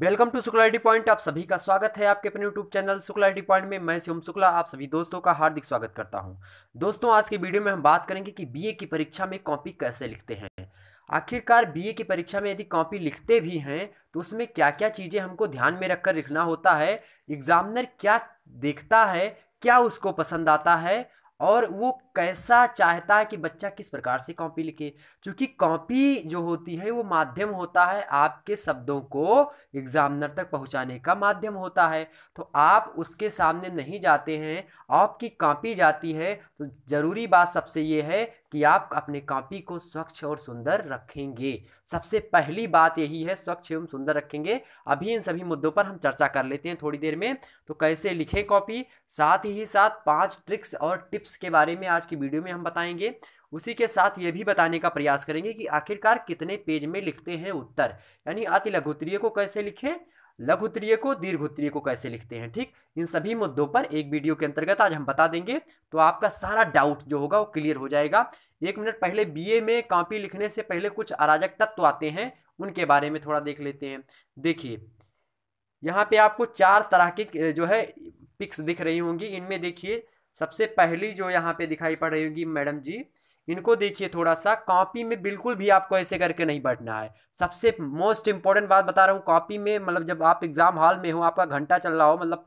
welcome to शुक्लाइटी point आप सभी का स्वागत है आपके अपने यूट्यूब चैनल शुक्लाइटी पॉइंट में मैं शिवम शुक्ला आप सभी दोस्तों का हार्दिक स्वागत करता हूं दोस्तों आज की वीडियो में हम बात करेंगे कि बीए की परीक्षा में कॉपी कैसे लिखते हैं आखिरकार बीए की परीक्षा में यदि कॉपी लिखते भी हैं तो उसमें क्या क्या चीज़ें हमको ध्यान में रखकर लिखना होता है एग्जामिनर क्या देखता है क्या उसको पसंद आता है और वो कैसा चाहता है कि बच्चा किस प्रकार से कॉपी लिखे क्योंकि कॉपी जो होती है वो माध्यम होता है आपके शब्दों को एग्जामिनर तक पहुंचाने का माध्यम होता है तो आप उसके सामने नहीं जाते हैं आपकी कॉपी जाती है तो ज़रूरी बात सबसे ये है कि आप अपने कॉपी को स्वच्छ और सुंदर रखेंगे सबसे पहली बात यही है स्वच्छ एवं सुंदर रखेंगे अभी इन सभी मुद्दों पर हम चर्चा कर लेते हैं थोड़ी देर में तो कैसे लिखें कॉपी साथ ही साथ पांच ट्रिक्स और टिप्स के बारे में आज की वीडियो में हम बताएंगे उसी के साथ ये भी बताने का प्रयास करेंगे कि आखिरकार कितने पेज में लिखते हैं उत्तर यानी अति लघुत्रीय को कैसे लिखें लघु उत्तरीय को दीर्घ उत्तरीय को कैसे लिखते हैं ठीक इन सभी मुद्दों पर एक वीडियो के अंतर्गत आज हम बता देंगे तो आपका सारा डाउट जो होगा वो क्लियर हो जाएगा एक मिनट पहले बीए में कॉपी लिखने से पहले कुछ अराजक तत्व आते हैं उनके बारे में थोड़ा देख लेते हैं देखिए यहाँ पे आपको चार तरह के जो है पिक्स दिख रही होंगी इनमें देखिए सबसे पहली जो यहाँ पे दिखाई पड़ रही होगी मैडम जी इनको देखिए थोड़ा सा कॉपी में बिल्कुल भी आपको ऐसे करके नहीं बैठना है सबसे मोस्ट इंपॉर्टेंट बात बता रहा हूँ कॉपी में मतलब जब आप एग्जाम हॉल में हो आपका घंटा चल रहा हो मतलब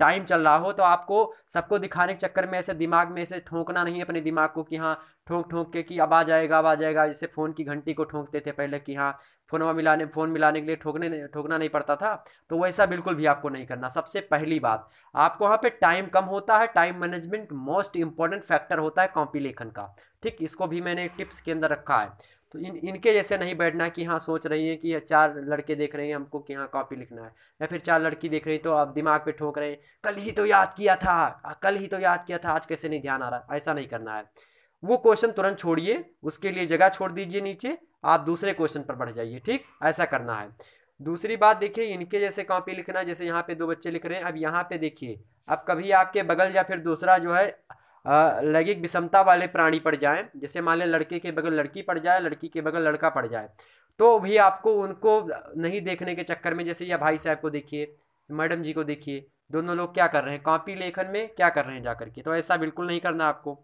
टाइम चल रहा हो तो आपको सबको दिखाने के चक्कर में ऐसे दिमाग में ऐसे ठोंकना नहीं अपने दिमाग को कि हाँ ठोंक ठोंक के कि अब आ जाएगा अब आ जाएगा जैसे फ़ोन की घंटी को ठोंकते थे पहले कि हाँ फोन मिलाने फ़ोन मिलाने के लिए ठोकने ठोकना नहीं पड़ता था तो वैसा बिल्कुल भी आपको नहीं करना सबसे पहली बात आपको वहाँ पे टाइम कम होता है time management most important factor होता है कॉपी लेखन का ठीक इसको भी मैंने टिप्स के अंदर रखा है तो इन इनके जैसे नहीं बैठना कि हाँ सोच रही है कि चार लड़के देख रहे हैं हमको कि हाँ कॉपी लिखना है या फिर चार लड़की देख रही तो आप दिमाग पे ठोक रहे हैं कल ही तो याद किया था कल ही तो याद किया था आज कैसे नहीं ध्यान आ रहा ऐसा नहीं करना है वो क्वेश्चन तुरंत छोड़िए उसके लिए जगह छोड़ दीजिए नीचे आप दूसरे क्वेश्चन पर बढ़ जाइए ठीक ऐसा करना है दूसरी बात देखिए इनके जैसे कॉपी लिखना जैसे यहाँ पे दो बच्चे लिख रहे हैं अब यहाँ पे देखिए अब कभी आपके बगल या फिर दूसरा जो है लैंगिक विषमता वाले प्राणी पड़ जाए जैसे मान लें लड़के के बगल लड़की पड़ जाए लड़की के बगल लड़का पड़ जाए तो भी आपको उनको नहीं देखने के चक्कर में जैसे या भाई साहब को देखिए मैडम जी को देखिए दोनों लोग क्या कर रहे हैं कॉपी लेखन में क्या कर रहे हैं जाकर के तो ऐसा बिल्कुल नहीं करना आपको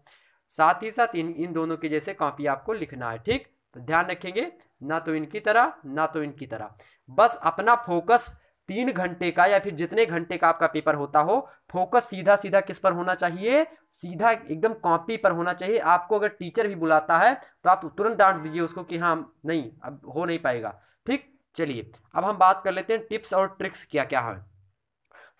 साथ ही साथ इन इन दोनों के जैसे कॉपी आपको लिखना है ठीक तो ध्यान रखेंगे ना तो इनकी तरह ना तो इनकी तरह बस अपना फोकस तीन घंटे का या फिर जितने घंटे का आपका पेपर होता हो फोकस सीधा सीधा किस पर होना चाहिए सीधा एकदम कॉपी पर होना चाहिए आपको अगर टीचर भी बुलाता है तो आप तुरंत डांट दीजिए उसको कि हाँ नहीं अब हो नहीं पाएगा ठीक चलिए अब हम बात कर लेते हैं टिप्स और ट्रिक्स क्या क्या है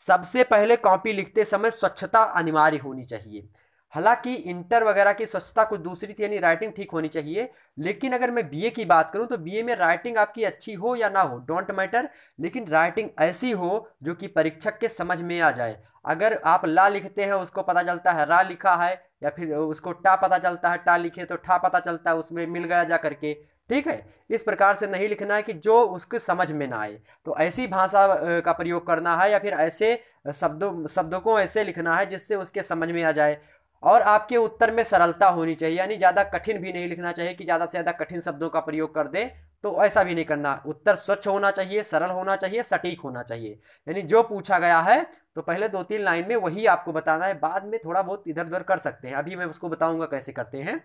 सबसे पहले कॉपी लिखते समय स्वच्छता अनिवार्य होनी चाहिए हालांकि इंटर वगैरह की स्वच्छता कुछ दूसरी थी यानी राइटिंग ठीक होनी चाहिए लेकिन अगर मैं बीए की बात करूं तो बीए में राइटिंग आपकी अच्छी हो या ना हो डोंट मैटर लेकिन राइटिंग ऐसी हो जो कि परीक्षक के समझ में आ जाए अगर आप ला लिखते हैं उसको पता चलता है रा लिखा है या फिर उसको टा पता चलता है टा लिखे तो ठा पता चलता है उसमें मिल गया जा करके ठीक है इस प्रकार से नहीं लिखना है कि जो उसके समझ में ना आए तो ऐसी भाषा का प्रयोग करना है या फिर ऐसे शब्दों शब्दों को ऐसे लिखना है जिससे उसके समझ में आ जाए और आपके उत्तर में सरलता होनी चाहिए यानी ज़्यादा कठिन भी नहीं लिखना चाहिए कि ज़्यादा से ज़्यादा कठिन शब्दों का प्रयोग कर दे तो ऐसा भी नहीं करना उत्तर स्वच्छ होना चाहिए सरल होना चाहिए सटीक होना चाहिए यानी जो पूछा गया है तो पहले दो तीन लाइन में वही आपको बताना है बाद में थोड़ा बहुत इधर उधर कर सकते हैं अभी मैं उसको बताऊंगा कैसे करते हैं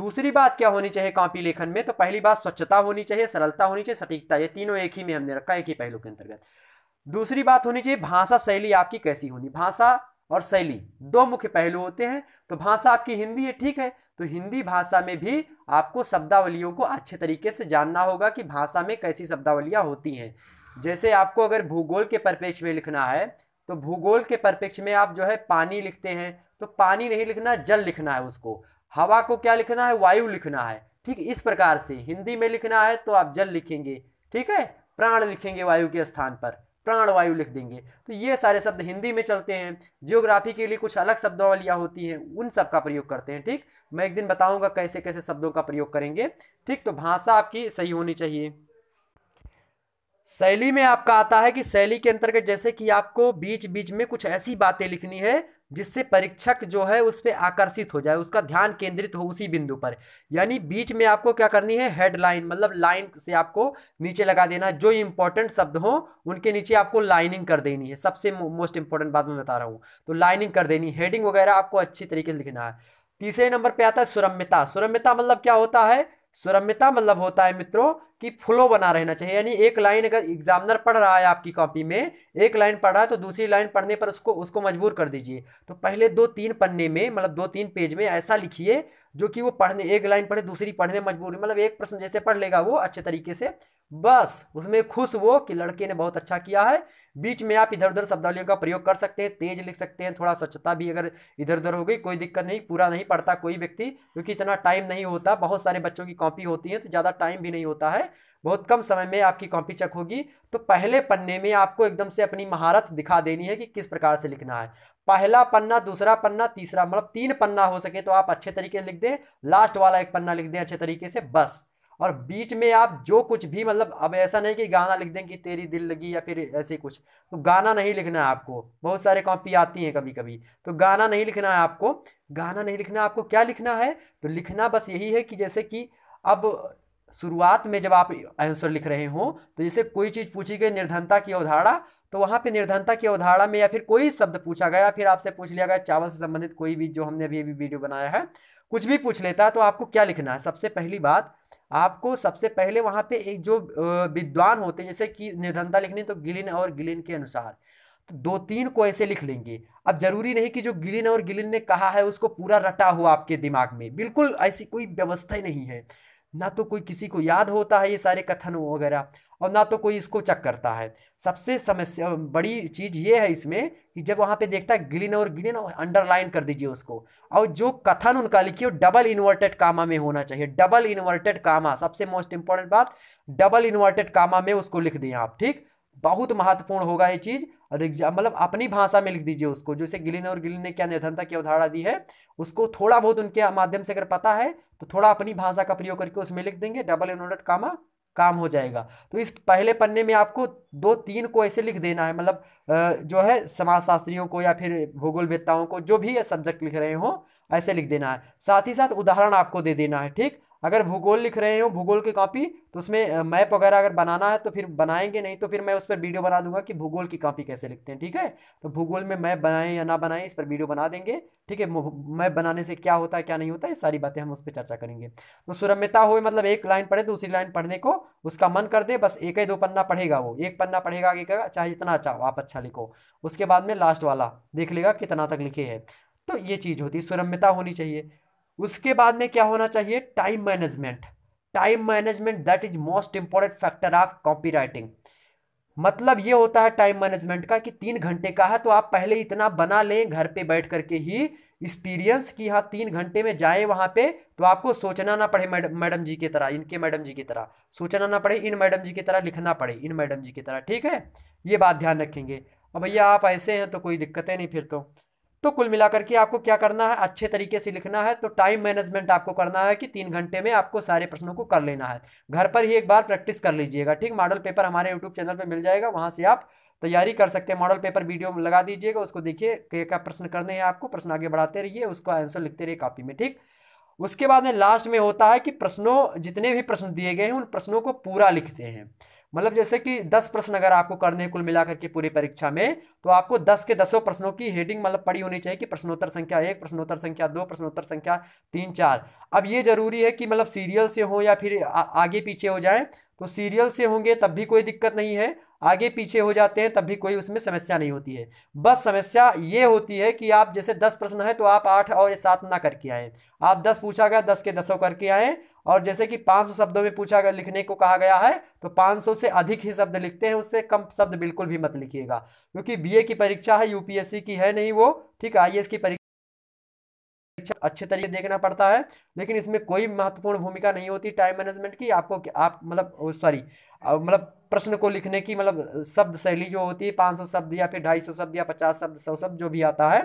दूसरी बात क्या होनी चाहिए कॉपी लेखन में तो पहली बात स्वच्छता होनी चाहिए सरलता होनी चाहिए सटीकता ये तीनों एक ही में हमने रखा एक ही पहलू के अंतर्गत दूसरी बात होनी चाहिए भाषा शैली आपकी कैसी होनी भाषा और शैली दो मुख्य पहलू होते हैं तो भाषा आपकी हिंदी है ठीक है तो हिंदी भाषा में भी आपको शब्दावलियों को अच्छे तरीके से जानना होगा कि भाषा में कैसी शब्दावलियाँ होती हैं जैसे आपको अगर भूगोल के परिप्रेक्ष्य में लिखना है तो भूगोल के परिप्रेक्ष्य में आप जो है पानी लिखते हैं तो पानी नहीं लिखना जल लिखना है उसको हवा को क्या लिखना है वायु लिखना है ठीक इस प्रकार से हिंदी में लिखना है तो आप जल लिखेंगे ठीक है प्राण लिखेंगे वायु के स्थान पर प्राणवायु लिख देंगे तो ये सारे शब्द हिंदी में चलते हैं जियोग्राफी के लिए कुछ अलग शब्दावलियाँ होती हैं उन सब का प्रयोग करते हैं ठीक मैं एक दिन बताऊंगा कैसे कैसे शब्दों का प्रयोग करेंगे ठीक तो भाषा आपकी सही होनी चाहिए शैली में आपका आता है कि शैली के अंतर्गत जैसे कि आपको बीच बीच में कुछ ऐसी बातें लिखनी है जिससे परीक्षक जो है उस पर आकर्षित हो जाए उसका ध्यान केंद्रित हो उसी बिंदु पर यानी बीच में आपको क्या करनी है हेडलाइन मतलब लाइन से आपको नीचे लगा देना जो इंपॉर्टेंट शब्द हो उनके नीचे आपको लाइनिंग कर देनी है सबसे मोस्ट इंपॉर्टेंट बात मैं बता रहा हूँ तो लाइनिंग कर देनी हेडिंग वगैरह आपको अच्छी तरीके से लिखना है तीसरे नंबर पर आता है सुरम्यता सुरम्यता मतलब क्या होता है सुरम्यता मतलब होता है मित्रों कि फ्लो बना रहना चाहिए यानी एक लाइन अगर एग्जामिनर पढ़ रहा है आपकी कॉपी में एक लाइन पढ़ रहा है तो दूसरी लाइन पढ़ने पर उसको उसको मजबूर कर दीजिए तो पहले दो तीन पन्ने में मतलब दो तीन पेज में ऐसा लिखिए जो कि वो पढ़ने एक लाइन पढ़े दूसरी पढ़ने मजबूर मतलब एक प्रश्न जैसे पढ़ लेगा वो अच्छे तरीके से बस उसमें खुश वो कि लड़के ने बहुत अच्छा किया है बीच में आप इधर उधर शब्दावलियों का प्रयोग कर सकते हैं तेज लिख सकते हैं थोड़ा स्वच्छता भी अगर इधर उधर हो गई कोई दिक्कत नहीं पूरा नहीं पड़ता कोई व्यक्ति क्योंकि इतना टाइम नहीं होता बहुत सारे बच्चों की कॉपी होती है तो ज़्यादा टाइम भी नहीं होता है बहुत कम समय में आपकी कॉपी चेक होगी तो पहले पन्ने में आपको एकदम से अपनी महारत दिखा देनी है कि किस प्रकार से लिखना है पहला पन्ना दूसरा पन्ना तीसरा मतलब तीन पन्ना हो सके तो आप अच्छे तरीके से लिख दें लास्ट वाला एक पन्ना लिख दें अच्छे तरीके से बस और बीच में आप जो कुछ भी मतलब अब ऐसा नहीं कि गाना लिख दें कि तेरी दिल लगी या फिर ऐसे कुछ तो गाना नहीं लिखना है आपको बहुत सारे कॉपी आती हैं कभी कभी तो गाना नहीं लिखना है आपको गाना नहीं लिखना आपको क्या लिखना है तो लिखना बस यही है कि जैसे कि अब शुरुआत में जब आप आंसर लिख रहे हो तो जैसे कोई चीज़ पूछी गई निर्धनता की अवधारणा तो वहां पे निर्धनता की अवधारणा में या फिर कोई शब्द पूछा गया फिर आपसे पूछ लिया गया चावल से संबंधित कोई भी जो हमने अभी अभी वीडियो बनाया है कुछ भी पूछ लेता है तो आपको क्या लिखना है सबसे पहली बात आपको सबसे पहले वहां पे एक जो विद्वान होते हैं जैसे कि निर्धनता लिखनी तो गिलिन और गिलिन के अनुसार तो दो तीन को ऐसे लिख लेंगे अब जरूरी नहीं कि जो गिलिन और गिलिन ने कहा है उसको पूरा रटा हुआ आपके दिमाग में बिल्कुल ऐसी कोई व्यवस्था ही नहीं है ना तो कोई किसी को याद होता है ये सारे कथन वगैरह और ना तो कोई इसको चेक करता है सबसे समस्या बड़ी चीज़ ये है इसमें कि जब वहाँ पे देखता है ग्लिन और ग्लिन और अंडरलाइन कर दीजिए उसको और जो कथन उनका लिखिए वो डबल इन्वर्टेड कामा में होना चाहिए डबल इन्वर्टेड कामा सबसे मोस्ट इंपॉर्टेंट बात डबल इन्वर्टेड कामा में उसको लिख दें आप ठीक बहुत महत्वपूर्ण होगा ये चीज और एग्जाम मतलब अपनी भाषा में लिख दीजिए उसको जैसे गिलिन और गिलिन ने क्या निर्धनता की अवधारणा दी है उसको थोड़ा बहुत उनके माध्यम से अगर पता है तो थोड़ा अपनी भाषा का प्रयोग करके उसमें लिख देंगे डबल इनोडेट कामा काम हो जाएगा तो इस पहले पन्ने में आपको दो तीन को ऐसे लिख देना है मतलब जो है समाजशास्त्रियों को या फिर भूगोल वेदताओं को जो भी सब्जेक्ट लिख रहे हो ऐसे लिख देना है साथ ही साथ उदाहरण आपको दे देना है ठीक अगर भूगोल लिख रहे हो भूगोल की कॉपी तो उसमें मैप वगैरह अगर बनाना है तो फिर बनाएंगे नहीं तो फिर मैं उस पर वीडियो बना दूंगा कि भूगोल की कॉपी कैसे लिखते हैं ठीक है तो भूगोल में मैप बनाएं या ना बनाएं इस पर वीडियो बना देंगे ठीक है मैप बनाने से क्या होता है क्या नहीं होता है सारी बातें हम उस पर चर्चा करेंगे तो सुरम्यता हो मतलब एक लाइन पढ़े दूसरी लाइन पढ़ने को उसका मन कर दे बस एक ही दो पन्ना पढ़ेगा वो एक पन्ना पढ़ेगा कि चाहे जितना अच्छा आप अच्छा लिखो उसके बाद में लास्ट वाला देख लेगा कितना तक लिखे है तो ये चीज़ होती है सुरम्यता होनी चाहिए उसके बाद में क्या होना चाहिए time management time management that is most important factor of copy writing मतलब ये होता है टाइम मैनेजमेंट का कि तीन घंटे का है तो आप पहले इतना बना लें घर पे बैठ करके ही एक्सपीरियंस कि हाँ तीन घंटे में जाए वहाँ पे तो आपको सोचना ना पड़े मैडम जी की तरह इनके मैडम जी की तरह सोचना ना पड़े इन मैडम जी की तरह लिखना पड़े इन मैडम जी की तरह ठीक है ये बात ध्यान रखेंगे अब भैया आप ऐसे हैं तो कोई दिक्कतें नहीं फिर तो तो कुल मिलाकर के आपको क्या करना है अच्छे तरीके से लिखना है तो टाइम मैनेजमेंट आपको करना है कि तीन घंटे में आपको सारे प्रश्नों को कर लेना है घर पर ही एक बार प्रैक्टिस कर लीजिएगा ठीक मॉडल पेपर हमारे यूट्यूब चैनल पर मिल जाएगा वहाँ से आप तैयारी कर सकते हैं मॉडल पेपर वीडियो में लगा दीजिएगा उसको देखिए क्या प्रश्न करने हैं आपको प्रश्न आगे बढ़ाते रहिए उसका आंसर लिखते रहिए कॉपी में ठीक उसके बाद में लास्ट में होता है कि प्रश्नों जितने भी प्रश्न दिए गए हैं उन प्रश्नों को पूरा लिखते हैं मतलब जैसे कि दस प्रश्न अगर आपको करने कुल मिलाकर के पूरी परीक्षा में तो आपको दस के दसों प्रश्नों की हेडिंग मतलब पड़ी होनी चाहिए कि प्रश्नोत्तर संख्या एक प्रश्नोत्तर संख्या दो प्रश्नोत्तर संख्या तीन चार अब ये जरूरी है कि मतलब सीरियल से हो या फिर आ, आगे पीछे हो जाए तो सीरियल से होंगे तब भी कोई दिक्कत नहीं है आगे पीछे हो जाते हैं तब भी कोई उसमें समस्या नहीं होती है बस समस्या ये होती है कि आप जैसे दस प्रश्न है तो आप आठ और सात ना करके आए आप दस पूछा गया दस के दसों करके आए और जैसे कि पाँच सौ शब्दों में पूछा गया लिखने को कहा गया है तो पाँच सौ से अधिक ही शब्द लिखते हैं उससे कम शब्द बिल्कुल भी मत लिखिएगा क्योंकि ए की परीक्षा है यूपीएससी की है नहीं वो ठीक है आई की परीक्षा परीक्षा अच्छा, अच्छे तरीके देखना पड़ता है लेकिन इसमें कोई महत्वपूर्ण भूमिका नहीं होती टाइम मैनेजमेंट की आपको आप मतलब सॉरी मतलब प्रश्न को लिखने की मतलब शब्द शैली जो होती है 500 शब्द या फिर 250 शब्द या पचास शब्द सौ शब्द जो भी आता है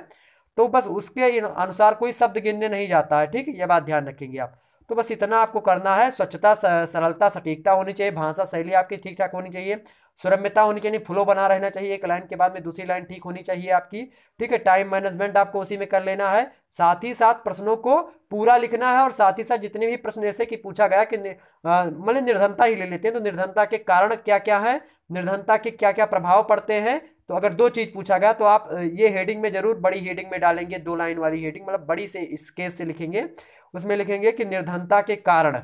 तो बस उसके अनुसार कोई शब्द गिनने नहीं जाता है ठीक है ये बात ध्यान रखेंगे आप तो बस इतना आपको करना है स्वच्छता सरलता सटीकता होनी चाहिए भाषा शैली आपकी ठीक ठाक होनी चाहिए सुरम्यता होनी चाहिए फ्लो बना रहना चाहिए एक लाइन के बाद में दूसरी लाइन ठीक होनी चाहिए आपकी ठीक है टाइम मैनेजमेंट आपको उसी में कर लेना है साथ ही साथ प्रश्नों को पूरा लिखना है और साथ ही साथ जितने भी प्रश्न ऐसे कि पूछा गया कि मतलब निर्धनता ही ले लेते हैं तो निर्धनता के कारण क्या क्या है निर्धनता के क्या क्या प्रभाव पड़ते हैं तो अगर दो चीज़ पूछा गया तो आप ये हेडिंग में जरूर बड़ी हेडिंग में डालेंगे दो लाइन वाली हेडिंग मतलब बड़ी से इस से लिखेंगे उसमें लिखेंगे कि निर्धनता के कारण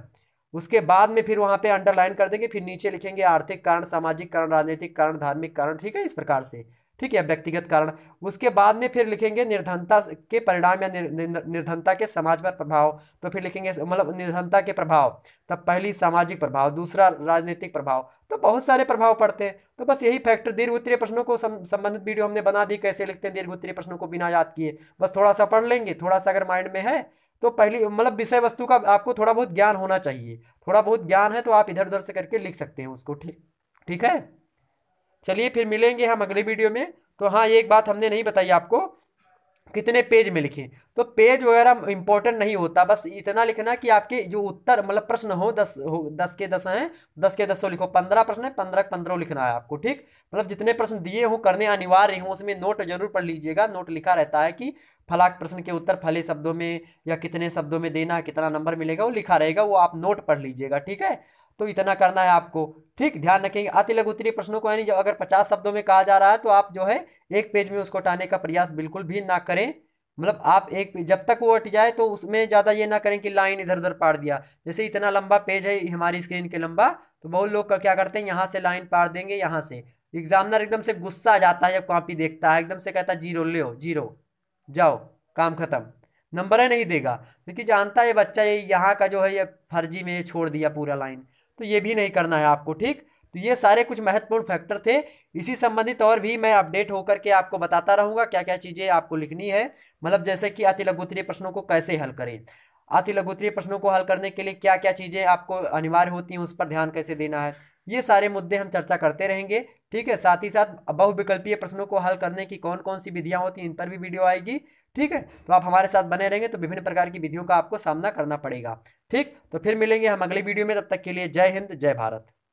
उसके बाद में फिर वहाँ पे अंडरलाइन कर देंगे फिर नीचे लिखेंगे आर्थिक कारण सामाजिक कारण राजनीतिक कारण धार्मिक कारण ठीक है इस प्रकार से ठीक है व्यक्तिगत कारण उसके बाद में फिर लिखेंगे निर्धनता के परिणाम या निर, निर, निर्धनता के समाज पर प्रभाव तो फिर लिखेंगे मतलब निर्धनता के प्रभाव तब पहली सामाजिक प्रभाव दूसरा राजनीतिक प्रभाव तो बहुत सारे प्रभाव पड़ते हैं तो बस यही फैक्टर दीर्घ उत्तरीय प्रश्नों को संबंधित वीडियो हमने बना दी कैसे लिखते हैं दीर्घ उत्तरीय प्रश्नों को बिना याद किए बस थोड़ा सा पढ़ लेंगे थोड़ा सा अगर माइंड में है तो पहली मतलब विषय वस्तु का आपको थोड़ा बहुत ज्ञान होना चाहिए थोड़ा बहुत ज्ञान है तो आप इधर उधर से करके लिख सकते हैं उसको ठीक ठीक है चलिए फिर मिलेंगे हम अगले वीडियो में तो हाँ ये एक बात हमने नहीं बताई आपको कितने पेज में लिखें तो पेज वगैरह इंपॉर्टेंट नहीं होता बस इतना लिखना कि आपके जो उत्तर मतलब प्रश्न हो दस हो दस के दस हैं दस के दस लिखो पंद्रह प्रश्न है पंद्रह पंद्रह लिखना है आपको ठीक मतलब जितने प्रश्न दिए हों करने अनिवार्य हों उसमें नोट जरूर पढ़ लीजिएगा नोट लिखा रहता है कि फलाक प्रश्न के उत्तर फले शब्दों में या कितने शब्दों में देना है कितना नंबर मिलेगा वो लिखा रहेगा वो आप नोट पढ़ लीजिएगा ठीक है तो इतना करना है आपको ठीक ध्यान रखेंगे अति लघु उत्तरी प्रश्नों को यानी अगर पचास शब्दों में कहा जा रहा है तो आप जो है एक पेज में उसको हटाने का प्रयास बिल्कुल भी ना करें मतलब आप एक जब तक वो हट जाए तो उसमें ज़्यादा ये ना करें कि लाइन इधर उधर पाड़ दिया जैसे इतना लंबा पेज है हमारी स्क्रीन के लंबा तो बहुत लोग क्या करते हैं यहाँ से लाइन पाड़ देंगे यहाँ से एग्जामिनर एकदम से गुस्सा आ जाता है जब कॉपी देखता है एकदम से कहता है जीरो ले जीरो जाओ काम खत्म नंबर है नहीं देगा क्योंकि जानता है बच्चा ये यहाँ का जो है ये फर्जी में छोड़ दिया पूरा लाइन तो ये भी नहीं करना है आपको ठीक तो ये सारे कुछ महत्वपूर्ण फैक्टर थे इसी संबंधित और भी मैं अपडेट होकर के आपको बताता रहूंगा क्या क्या चीज़ें आपको लिखनी है मतलब जैसे कि अति लघुत्तरीय प्रश्नों को कैसे हल करें अति लघुत्तरीय प्रश्नों को हल करने के लिए क्या क्या चीज़ें आपको अनिवार्य होती हैं उस पर ध्यान कैसे देना है ये सारे मुद्दे हम चर्चा करते रहेंगे ठीक है साथ ही साथ बहुविकल्पीय प्रश्नों को हल करने की कौन कौन सी विधियां होती हैं इन पर भी वीडियो आएगी ठीक है तो आप हमारे साथ बने रहेंगे तो विभिन्न प्रकार की विधियों का आपको सामना करना पड़ेगा ठीक तो फिर मिलेंगे हम अगली वीडियो में तब तक के लिए जय हिंद जय भारत